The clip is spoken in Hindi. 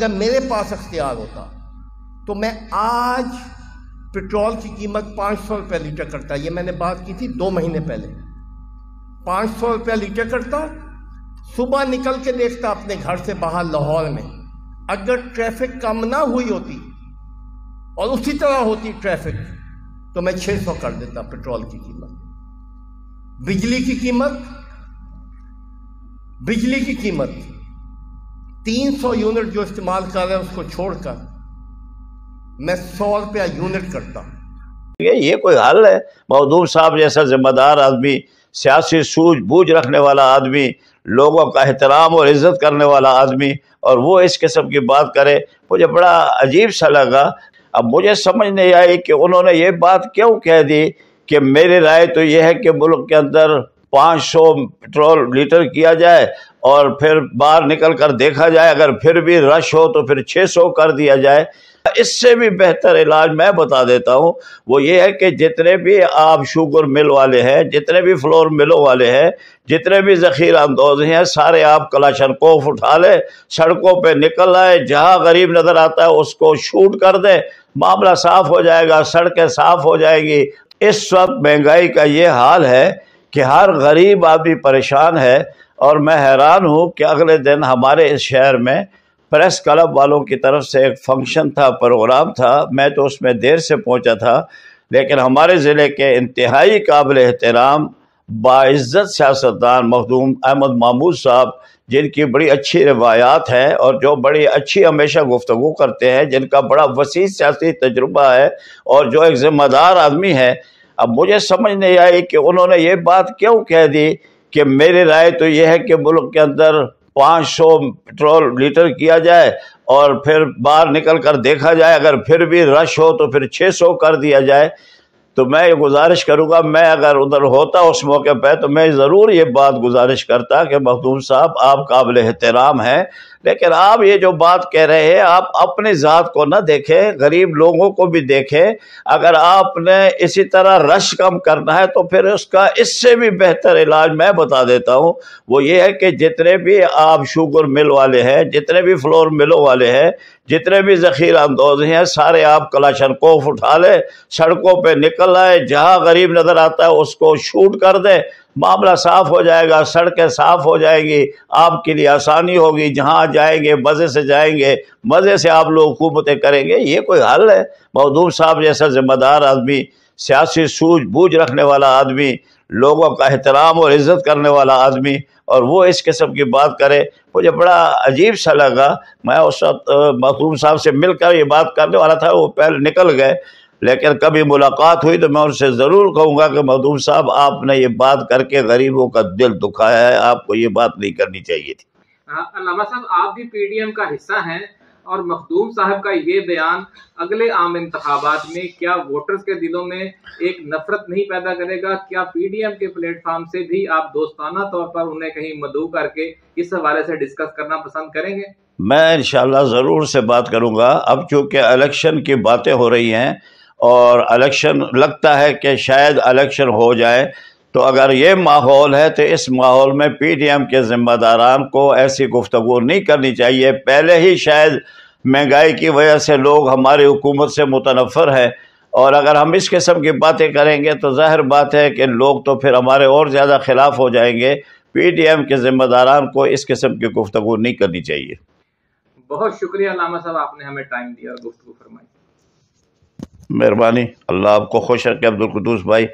जब मेरे पास अख्तियार होता तो मैं आज पेट्रोल की कीमत पाँच सौ रुपये लीटर करता ये मैंने बात की थी दो महीने पहले पाँच सौ रुपया लीटर करता सुबह निकल के देखता अपने घर से बाहर लाहौर में अगर ट्रैफिक कम ना हुई होती और उसी तरह होती ट्रैफिक तो मैं 600 कर देता पेट्रोल की कीमत बिजली की कीमत बिजली की कीमत तीन सौ यूनिट जो इस्तेमाल कर रहे हैं उसको छोड़कर मैं सौ रुपया यूनिट करता ये, ये कोई हल है मखदूम साहब जैसा जिम्मेदार आदमी सियासी सूझबूझ रखने वाला आदमी लोगों का एहतराम और इज़्ज़त करने वाला आदमी और वो इस किस्म की बात करे मुझे बड़ा अजीब सा लगा अब मुझे समझ नहीं आई कि उन्होंने ये बात क्यों कह दी कि मेरी राय तो यह है कि मुल्क के अंदर 500 पेट्रोल लीटर किया जाए और फिर बाहर निकल कर देखा जाए अगर फिर भी रश हो तो फिर 600 कर दिया जाए इससे भी बेहतर इलाज मैं बता देता हूँ वो ये है कि जितने भी आप शुगर मिल वाले हैं जितने भी फ्लोर मिलों वाले हैं जितने भी जखीरा अंदोज हैं सारे आप कलाशन कोफ उठा लें सड़कों पे निकल आए जहाँ गरीब नज़र आता है उसको शूट कर दें मामला साफ़ हो जाएगा सड़कें साफ़ हो जाएगी इस वक्त महंगाई का ये हाल है कि हर गरीब आदमी परेशान है और मैं हैरान हूँ कि अगले दिन हमारे इस शहर में प्रेस क्लब वालों की तरफ से एक फंक्शन था प्रोग्राम था मैं तो उसमें देर से पहुँचा था लेकिन हमारे ज़िले के इंतहाई काबिल एहतराम बाज़्ज़त सियासतदान मखदूम अहमद महमूद साहब जिनकी बड़ी अच्छी रवायात हैं और जो बड़ी अच्छी हमेशा गुफ्तु करते हैं जिनका बड़ा वसी सियासी तजुर्बा है और जो एक ज़िम्मेदार आदमी है अब मुझे समझ नहीं आई कि उन्होंने ये बात क्यों कह दी कि मेरी राय तो यह है कि मुल्क के अंदर 500 पेट्रोल लीटर किया जाए और फिर बाहर निकल कर देखा जाए अगर फिर भी रश हो तो फिर 600 कर दिया जाए तो मैं ये गुजारिश करूँगा मैं अगर उधर होता उस मौके पर तो मैं ज़रूर ये बात गुजारिश करता कि मखदूम साहब आप काबिल एहतराम हैं लेकिन आप ये जो बात कह रहे हैं आप अपने ज़ात को ना देखें गरीब लोगों को भी देखें अगर आपने इसी तरह रश कम करना है तो फिर उसका इससे भी बेहतर इलाज मैं बता देता हूँ वो ये है कि जितने भी आप शुगर मिल वाले हैं जितने भी फ्लोर मिलों वाले हैं जितने भी जखीरा अंदोज हैं सारे आप कलाशन कोफ उठा लें सड़कों पर निकल आए जहाँ गरीब नज़र आता है उसको शूट कर दें मामला साफ हो जाएगा सड़कें साफ हो जाएगी आपके लिए आसानी होगी जहाँ जाएंगे मज़े से जाएंगे मज़े से आप लोग हुकूमतें करेंगे ये कोई हल है मखदूम साहब जैसा ज़िम्मेदार आदमी सियासी सूझ बूझ रखने वाला आदमी लोगों का एहतराम और इज़्ज़त करने वाला आदमी और वो इस किस्म की बात करे मुझे बड़ा अजीब सा लगा मैं उस वक्त मखरूम साहब से मिलकर ये बात करने वाला था वो पहले निकल गए लेकिन कभी मुलाकात हुई तो मैं उनसे ज़रूर कहूँगा कि मखदूम साहब आपने ये बात करके गरीबों का दिल दुखाया है आपको ये बात नहीं करनी चाहिए थी हाँ, अलामा साहब आप भी एम का हिस्सा हैं और मखदूम साहब का ये बयान अगले आम इंतबात में क्या वोटर्स के दिलों में एक नफरत नहीं पैदा करेगा क्या पीडीएम के प्लेटफॉर्म से भी आप दोस्ताना तौर पर उन्हें कहीं मदू करके इस हवाले से डिस्कस करना पसंद करेंगे मैं इन ज़रूर से बात करूँगा अब चूंकि इलेक्शन की बातें हो रही हैं और इलेक्शन लगता है कि शायद इलेक्शन हो जाए तो अगर ये माहौल है तो इस माहौल में पी टी एम के ज़िम्मेदारान को ऐसी गुफ्तु नहीं करनी चाहिए पहले ही शायद महंगाई की वजह से लोग हमारी हुकूमत से मुतनफ़र हैं और अगर हम इस किस्म की बातें करेंगे तो ज़ाहिर बात है कि लोग तो फिर हमारे और ज़्यादा खिलाफ हो जाएंगे पी टी एम के ज़िम्मेदारान को इस किस्म की गुफ्तु नहीं करनी चाहिए बहुत शुक्रिया लामा साहब आपने हमें टाइम दिया और गुफ्तु फरमाई मेहरबानी अल्लाह आपको खुश रखे अब्दुल कुदूस भाई